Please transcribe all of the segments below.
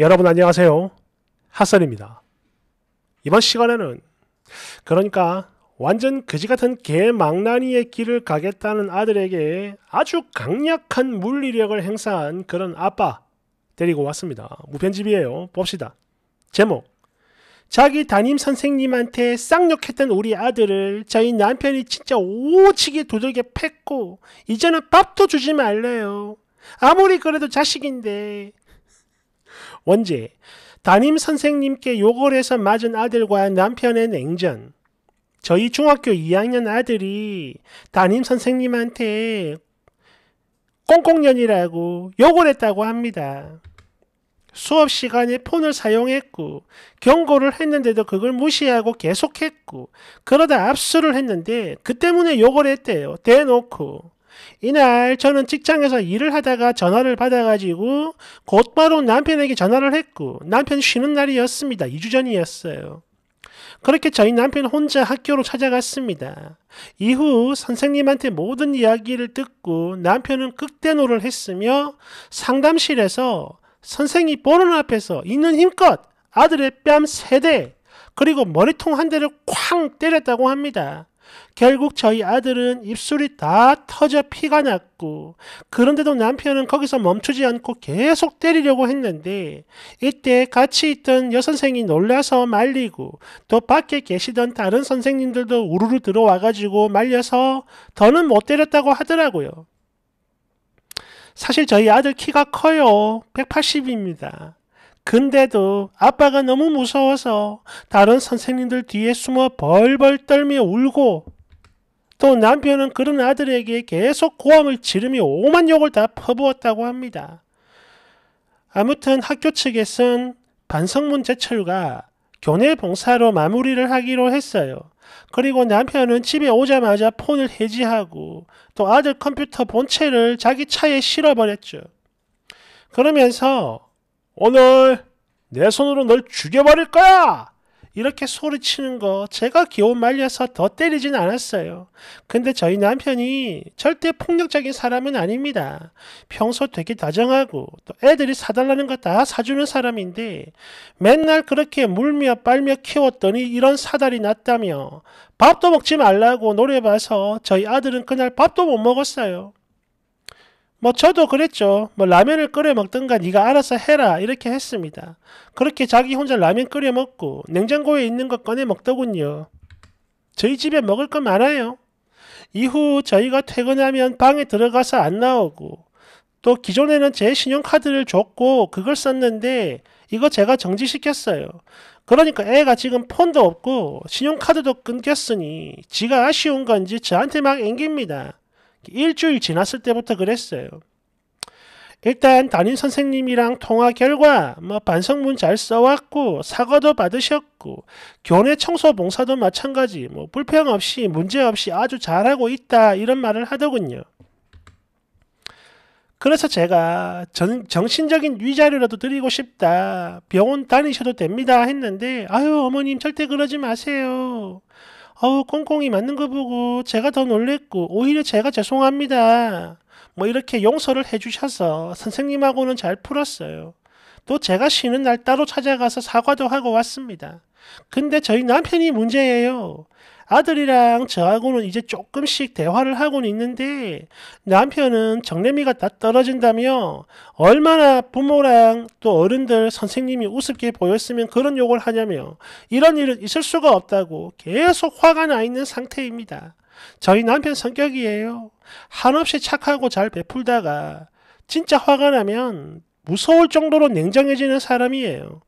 여러분 안녕하세요. 핫설입니다. 이번 시간에는 그러니까 완전 거지 같은 개망나니의 길을 가겠다는 아들에게 아주 강력한 물리력을 행사한 그런 아빠 데리고 왔습니다. 무편집이에요. 봅시다. 제목 자기 담임 선생님한테 쌍욕했던 우리 아들을 저희 남편이 진짜 오지게 두들겨 팼고 이제는 밥도 주지 말래요. 아무리 그래도 자식인데 원제, 담임 선생님께 욕을 해서 맞은 아들과 남편의 냉전. 저희 중학교 2학년 아들이 담임 선생님한테 꽁꽁년이라고 욕을 했다고 합니다. 수업 시간에 폰을 사용했고 경고를 했는데도 그걸 무시하고 계속했고 그러다 압수를 했는데 그 때문에 욕을 했대요. 대놓고 이날 저는 직장에서 일을 하다가 전화를 받아가지고 곧바로 남편에게 전화를 했고 남편 쉬는 날이었습니다. 2주 전이었어요. 그렇게 저희 남편 혼자 학교로 찾아갔습니다. 이후 선생님한테 모든 이야기를 듣고 남편은 극대노를 했으며 상담실에서 선생이 보는 앞에서 있는 힘껏 아들의 뺨 세 대 그리고 머리통 한 대를 쾅 때렸다고 합니다. 결국 저희 아들은 입술이 다 터져 피가 났고 그런데도 남편은 거기서 멈추지 않고 계속 때리려고 했는데 이때 같이 있던 여선생이 놀라서 말리고 또 밖에 계시던 다른 선생님들도 우르르 들어와가지고 말려서 더는 못 때렸다고 하더라고요. 사실 저희 아들 키가 커요. 180입니다. 근데도 아빠가 너무 무서워서 다른 선생님들 뒤에 숨어 벌벌 떨며 울고 또 남편은 그런 아들에게 계속 고함을 지르며 오만 욕을 다 퍼부었다고 합니다. 아무튼 학교 측에선 반성문 제출과 교내 봉사로 마무리를 하기로 했어요. 그리고 남편은 집에 오자마자 폰을 해지하고 또 아들 컴퓨터 본체를 자기 차에 실어버렸죠. 그러면서 오늘 내 손으로 널 죽여버릴 거야! 이렇게 소리치는 거 제가 기호 말려서 더 때리진 않았어요. 근데 저희 남편이 절대 폭력적인 사람은 아닙니다. 평소 되게 다정하고 또 애들이 사달라는 거 다 사주는 사람인데 맨날 그렇게 물며 빨며 키웠더니 이런 사달이 났다며 밥도 먹지 말라고 노래 봐서 저희 아들은 그날 밥도 못 먹었어요. 뭐 저도 그랬죠. 뭐 라면을 끓여 먹든가 네가 알아서 해라 이렇게 했습니다. 그렇게 자기 혼자 라면 끓여 먹고 냉장고에 있는 것 꺼내 먹더군요. 저희 집에 먹을 거 많아요. 이후 저희가 퇴근하면 방에 들어가서 안 나오고 또 기존에는 제 신용카드를 줬고 그걸 썼는데 이거 제가 정지시켰어요. 그러니까 애가 지금 폰도 없고 신용카드도 끊겼으니 지가 아쉬운 건지 저한테 막 앵깁니다. 일주일 지났을 때부터 그랬어요. 일단 담임 선생님이랑 통화 결과 뭐 반성문 잘 써왔고 사과도 받으셨고 교내 청소 봉사도 마찬가지 뭐 불평 없이 문제 없이 아주 잘하고 있다 이런 말을 하더군요. 그래서 제가 정, 정신적인 위자료라도 드리고 싶다. 병원 다니셔도 됩니다. 했는데, 아유, 어머님 절대 그러지 마세요. 어우 꽁꽁이 맞는 거 보고 제가 더 놀랬고 오히려 제가 죄송합니다. 뭐 이렇게 용서를 해주셔서 선생님하고는 잘 풀었어요. 또 제가 쉬는 날 따로 찾아가서 사과도 하고 왔습니다. 근데 저희 남편이 문제예요. 아들이랑 저하고는 이제 조금씩 대화를 하고는 있는데 남편은 정래미가 다 떨어진다며 얼마나 부모랑 또 어른들 선생님이 우습게 보였으면 그런 욕을 하냐며 이런 일은 있을 수가 없다고 계속 화가 나 있는 상태입니다. 저희 남편 성격이에요. 한없이 착하고 잘 베풀다가 진짜 화가 나면 무서울 정도로 냉정해지는 사람이에요.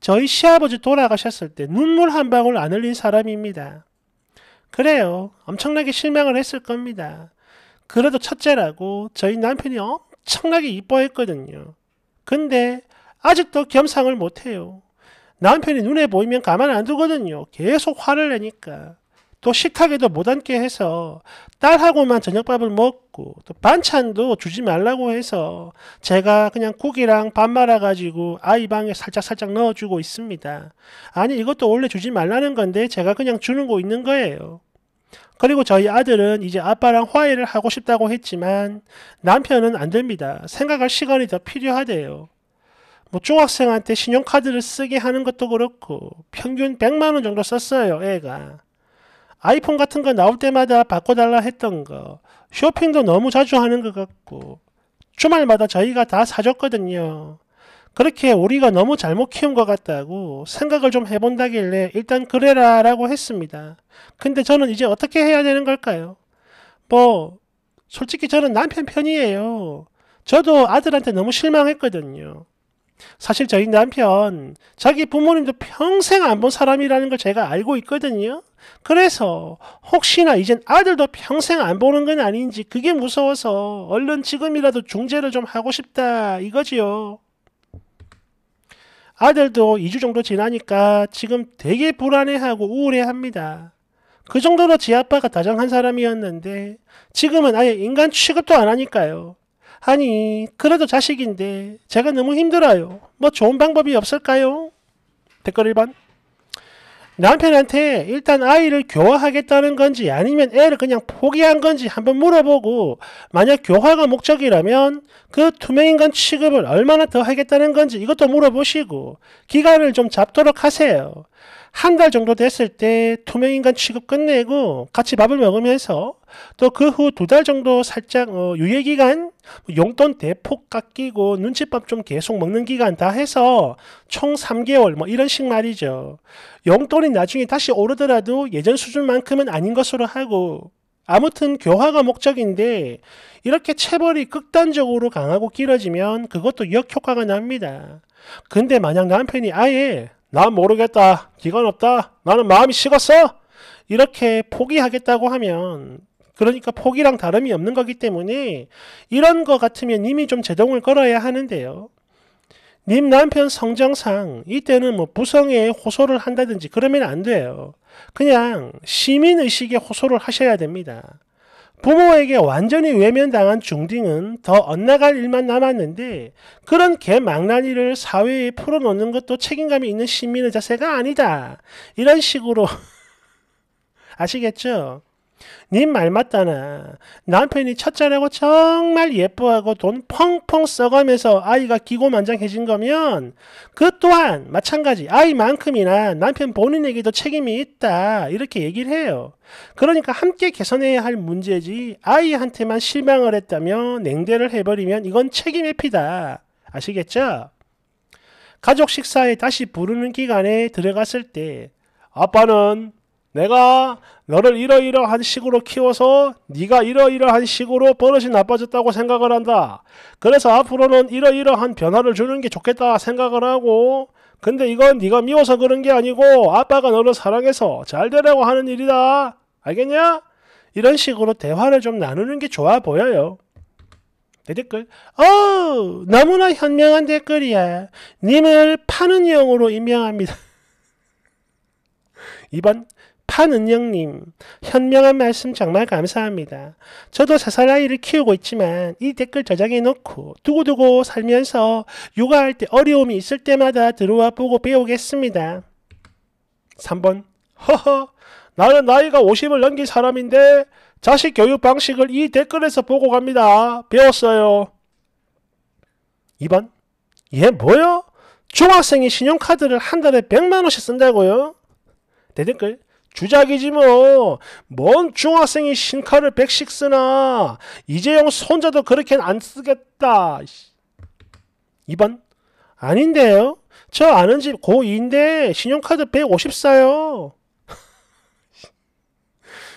저희 시아버지 돌아가셨을 때 눈물 한 방울 안 흘린 사람입니다. 그래요. 엄청나게 실망을 했을 겁니다. 그래도 첫째라고 저희 남편이 엄청나게 이뻐했거든요. 근데 아직도 겸상을 못해요. 남편이 눈에 보이면 가만 안 두거든요. 계속 화를 내니까. 또 식탁에도 못 앉게 해서 딸하고만 저녁밥을 먹고 또 반찬도 주지 말라고 해서 제가 그냥 국이랑 밥 말아가지고 아이 방에 살짝살짝 넣어주고 있습니다. 아니 이것도 원래 주지 말라는 건데 제가 그냥 주는 거 있는 거예요. 그리고 저희 아들은 이제 아빠랑 화해를 하고 싶다고 했지만 남편은 안 됩니다. 생각할 시간이 더 필요하대요. 뭐 중학생한테 신용카드를 쓰게 하는 것도 그렇고 평균 100만 원 정도 썼어요, 애가. 아이폰 같은 거 나올 때마다 바꿔달라 했던 거 쇼핑도 너무 자주 하는 것 같고 주말마다 저희가 다 사줬거든요. 그렇게 우리가 너무 잘못 키운 것 같다고 생각을 좀 해본다길래 일단 그래라 라고 했습니다. 근데 저는 이제 어떻게 해야 되는 걸까요? 뭐 솔직히 저는 남편 편이에요. 저도 아들한테 너무 실망했거든요. 사실 저희 남편 자기 부모님도 평생 안 본 사람이라는 걸 제가 알고 있거든요. 그래서 혹시나 이젠 아들도 평생 안 보는 건 아닌지 그게 무서워서 얼른 지금이라도 중재를 좀 하고 싶다 이거지요. 아들도 2주 정도 지나니까 지금 되게 불안해하고 우울해합니다. 그 정도로 지 아빠가 다정한 사람이었는데 지금은 아예 인간 취급도 안 하니까요. 아니 그래도 자식인데 제가 너무 힘들어요. 뭐 좋은 방법이 없을까요? 댓글 1번 남편한테 일단 아이를 교화하겠다는 건지 아니면 애를 그냥 포기한 건지 한번 물어보고 만약 교화가 목적이라면 그 투명인간 취급을 얼마나 더 하겠다는 건지 이것도 물어보시고 기간을 좀 잡도록 하세요. 한달 정도 됐을 때 투명인간 취급 끝내고 같이 밥을 먹으면서 또 그 후 두 달 정도 살짝 어, 유예기간 뭐 용돈 대폭 깎이고 눈칫밥 좀 계속 먹는 기간 다 해서 총 3개월 뭐 이런 식 말이죠. 용돈이 나중에 다시 오르더라도 예전 수준만큼은 아닌 것으로 하고 아무튼 교화가 목적인데 이렇게 체벌이 극단적으로 강하고 길어지면 그것도 역효과가 납니다. 근데 만약 남편이 아예 난 모르겠다. 기관 없다. 나는 마음이 식었어. 이렇게 포기하겠다고 하면 그러니까 포기랑 다름이 없는 거기 때문에 이런 거 같으면 님이 좀 제동을 걸어야 하는데요. 님 남편 성정상 이때는 뭐 부성에 호소를 한다든지 그러면 안 돼요. 그냥 시민의식에 호소를 하셔야 됩니다. 부모에게 완전히 외면당한 중딩은 더 엇나갈 일만 남았는데 그런 개망나니를 사회에 풀어놓는 것도 책임감이 있는 시민의 자세가 아니다. 이런 식으로 아시겠죠? 님말 맞다나. 남편이 첫째라고 정말 예뻐하고 돈 펑펑 써가면서 아이가 기고만장해진 거면 그 또한 마찬가지 아이만큼이나 남편 본인에게도 책임이 있다. 이렇게 얘기를 해요. 그러니까 함께 개선해야 할 문제지 아이한테만 실망을 했다며 냉대를 해버리면 이건 책임의 피다. 아시겠죠? 가족 식사에 다시 부르는 기간에 들어갔을 때 아빠는 내가 너를 이러이러한 식으로 키워서 네가 이러이러한 식으로 버릇이 나빠졌다고 생각을 한다. 그래서 앞으로는 이러이러한 변화를 주는 게 좋겠다 생각을 하고 근데 이건 네가 미워서 그런 게 아니고 아빠가 너를 사랑해서 잘 되라고 하는 일이다. 알겠냐? 이런 식으로 대화를 좀 나누는 게 좋아 보여요. 내 댓글. 어 너무나 현명한 댓글이야. 님을 파는 영으로 임명합니다. 2번 판은영님, 현명한 말씀 정말 감사합니다. 저도 자살아이를 키우고 있지만 이 댓글 저장해놓고 두고두고 살면서 육아할 때 어려움이 있을 때마다 들어와 보고 배우겠습니다. 3번, 허허, 나는 나이가 50을 넘긴 사람인데 자식 교육 방식을 이 댓글에서 보고 갑니다. 배웠어요. 2번, 얘 뭐요? 중학생이 신용카드를 한 달에 100만원씩 쓴다고요? 대댓글, 주작이지 뭐. 뭔 중학생이 신카를 백씩 쓰나. 이재용 손자도 그렇게는 안 쓰겠다. 2번. 아닌데요. 저 아는 집 고2인데 신용카드 150 사요.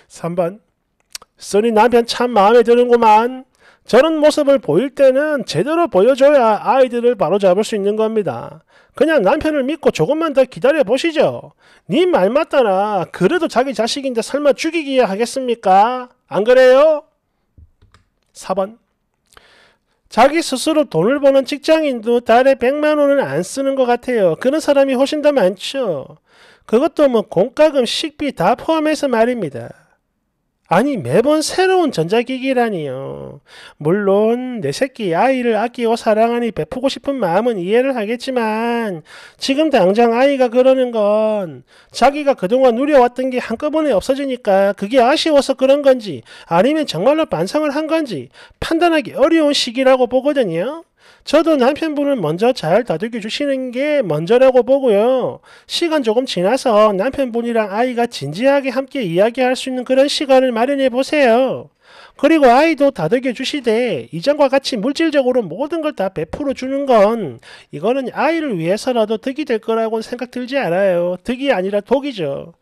3번. 써니 남편 참 마음에 드는구만. 저런 모습을 보일 때는 제대로 보여줘야 아이들을 바로잡을 수 있는 겁니다. 그냥 남편을 믿고 조금만 더 기다려 보시죠. 네말 맞다나 그래도 자기 자식인데 설마 죽이기야 하겠습니까? 안 그래요? 4번 자기 스스로 돈을 버는 직장인도 달에 100만 원은 안 쓰는 것 같아요. 그런 사람이 훨씬 더 많죠. 그것도 뭐 공과금, 식비 다 포함해서 말입니다. 아니 매번 새로운 전자기기라니요. 물론 내 새끼 아이를 아끼고 사랑하니 베푸고 싶은 마음은 이해를 하겠지만 지금 당장 아이가 그러는 건 자기가 그동안 누려왔던 게 한꺼번에 없어지니까 그게 아쉬워서 그런 건지 아니면 정말로 반성을 한 건지 판단하기 어려운 시기라고 보거든요. 저도 남편분을 먼저 잘 다독여 주시는 게 먼저라고 보고요. 시간 조금 지나서 남편분이랑 아이가 진지하게 함께 이야기할 수 있는 그런 시간을 마련해 보세요. 그리고 아이도 다독여 주시되 이전과 같이 물질적으로 모든 걸 다 베풀어 주는 건 이거는 아이를 위해서라도 득이 될 거라고 생각 들지 않아요. 득이 아니라 독이죠.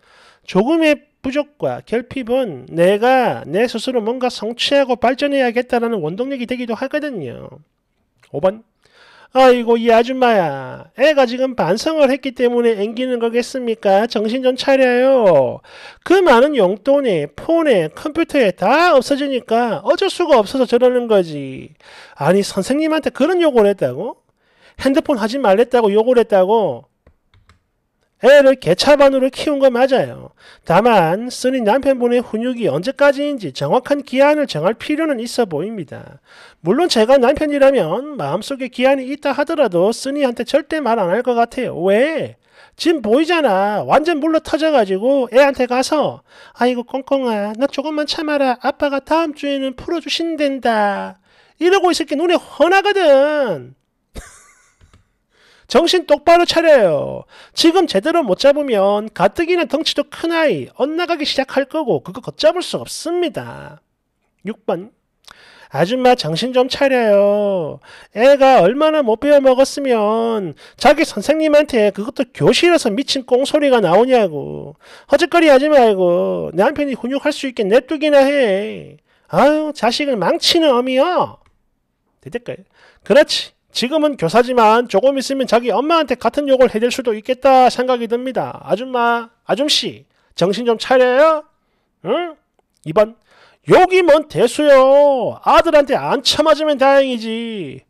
조금의 부족과 결핍은 내가 내 스스로 뭔가 성취하고 발전해야겠다라는 원동력이 되기도 하거든요. 5번 아이고 이 아줌마야 애가 지금 반성을 했기 때문에 앵기는 거겠습니까? 정신 좀 차려요. 그 많은 용돈이 폰에 컴퓨터에 다 없어지니까 어쩔 수가 없어서 저러는 거지. 아니 선생님한테 그런 욕을 했다고? 핸드폰 하지 말랬다고 욕을 했다고? 애를 개차반으로 키운 거 맞아요. 다만 쓰니 남편분의 훈육이 언제까지인지 정확한 기한을 정할 필요는 있어 보입니다. 물론 제가 남편이라면 마음속에 기한이 있다 하더라도 쓰니한테 절대 말 안 할 것 같아요. 왜? 지금 보이잖아. 완전 물러 터져가지고 애한테 가서 아이고 꽁꽁아 나 조금만 참아라. 아빠가 다음 주에는 풀어주신댄다. 이러고 있을 게 눈에 훤하거든. 정신 똑바로 차려요. 지금 제대로 못 잡으면 가뜩이나 덩치도 큰 아이 엇나가기 시작할 거고 그거 걷잡을 수 없습니다. 6번 아줌마 정신 좀 차려요. 애가 얼마나 못 배워 먹었으면 자기 선생님한테 그것도 교실에서 미친 꽁소리가 나오냐고. 허짓거리 하지 말고 남편이 훈육할 수 있게 냅두기나 해. 아유 자식을 망치는 어미요. 대댓글. 그렇지. 지금은 교사지만 조금 있으면 자기 엄마한테 같은 욕을 해댈 수도 있겠다 생각이 듭니다. 아줌마, 아줌씨, 정신 좀 차려요? 응? 2번, 욕이 뭔 대수요. 아들한테 안 처맞으면 다행이지.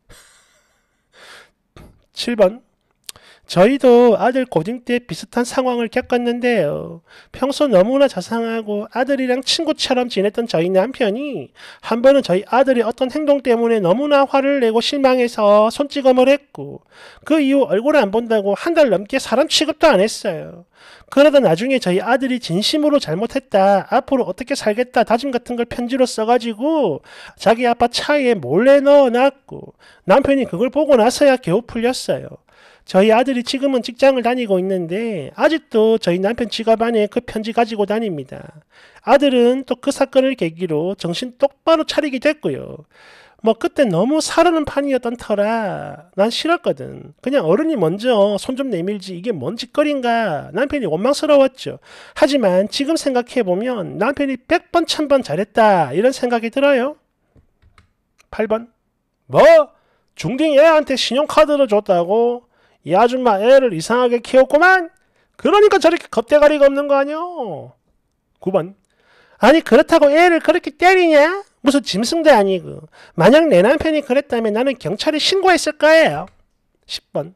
7번, 저희도 아들 고딩 때 비슷한 상황을 겪었는데요. 평소 너무나 자상하고 아들이랑 친구처럼 지냈던 저희 남편이 한 번은 저희 아들이 어떤 행동 때문에 너무나 화를 내고 실망해서 손찌검을 했고 그 이후 얼굴 을안 본다고 한 달 넘게 사람 취급도 안 했어요. 그러다 나중에 저희 아들이 진심으로 잘못했다, 앞으로 어떻게 살겠다 다짐 같은 걸 편지로 써가지고 자기 아빠 차에 몰래 넣어놨고 남편이 그걸 보고 나서야 겨우 풀렸어요. 저희 아들이 지금은 직장을 다니고 있는데 아직도 저희 남편 지갑 안에 그 편지 가지고 다닙니다. 아들은 또 그 사건을 계기로 정신 똑바로 차리게 됐고요. 뭐 그때 너무 사르는 판이었던 터라 난 싫었거든. 그냥 어른이 먼저 손 좀 내밀지 이게 뭔 짓거린가 남편이 원망스러웠죠. 하지만 지금 생각해보면 남편이 100번 1000번 잘했다 이런 생각이 들어요. 8번 뭐? 중딩 애한테 신용카드를 줬다고? 이 아줌마 애를 이상하게 키웠구만. 그러니까 저렇게 겁대가리가 없는 거 아니오. 9번. 아니 그렇다고 애를 그렇게 때리냐? 무슨 짐승도 아니고. 만약 내 남편이 그랬다면 나는 경찰에 신고했을 거예요. 10번.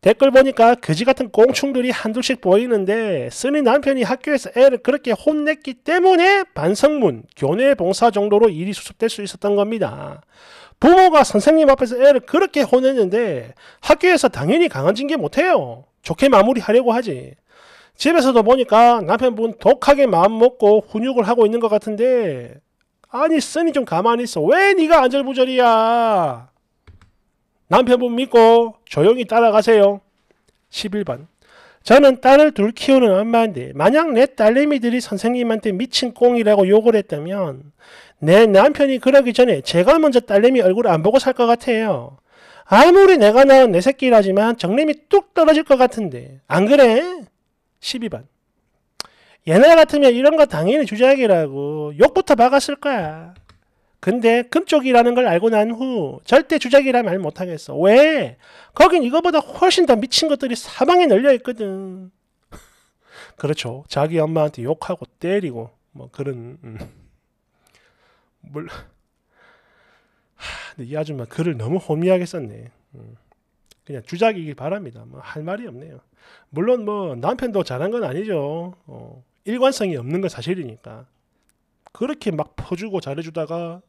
댓글 보니까 그지 같은 꽁충들이 한둘씩 보이는데 쓰니 남편이 학교에서 애를 그렇게 혼냈기 때문에 반성문, 교내 봉사 정도로 일이 수습될 수 있었던 겁니다. 부모가 선생님 앞에서 애를 그렇게 혼냈는데 학교에서 당연히 강한 징계 못해요. 좋게 마무리하려고 하지. 집에서도 보니까 남편분 독하게 마음 먹고 훈육을 하고 있는 것 같은데 아니 쓰니 좀 가만히 있어. 왜 네가 안절부절이야. 남편분 믿고 조용히 따라가세요. 11번 저는 딸을 둘 키우는 엄마인데 만약 내 딸내미들이 선생님한테 미친 꽁이라고 욕을 했다면 내 남편이 그러기 전에 제가 먼저 딸내미 얼굴 안 보고 살 것 같아요. 아무리 내가 낳은 내 새끼라지만 정림이 뚝 떨어질 것 같은데 안 그래? 12반 옛날 같으면 이런 거 당연히 주작이라고 욕부터 박았을 거야. 근데 금쪽이라는 걸 알고 난 후 절대 주작이라 말 못하겠어. 왜? 거긴 이거보다 훨씬 더 미친 것들이 사방에 널려 있거든. 그렇죠. 자기 엄마한테 욕하고 때리고 뭐 그런 음. 물. 하, 근데 이 아줌마 글을 너무 호미하게 썼네. 음. 그냥 주작이길 바랍니다. 뭐 할 말이 없네요. 물론 뭐 남편도 잘한 건 아니죠. 어, 일관성이 없는 건 사실이니까. 그렇게 막 퍼주고 잘해주다가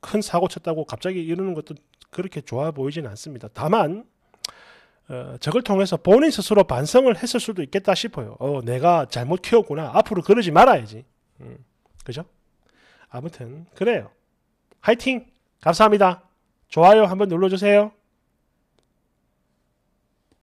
큰 사고 쳤다고 갑자기 이러는 것도 그렇게 좋아 보이진 않습니다. 다만 어, 저걸 통해서 본인 스스로 반성을 했을 수도 있겠다 싶어요. 어, 내가 잘못 키웠구나. 앞으로 그러지 말아야지. 음, 그죠? 아무튼 그래요. 화이팅! 감사합니다. 좋아요 한번 눌러주세요.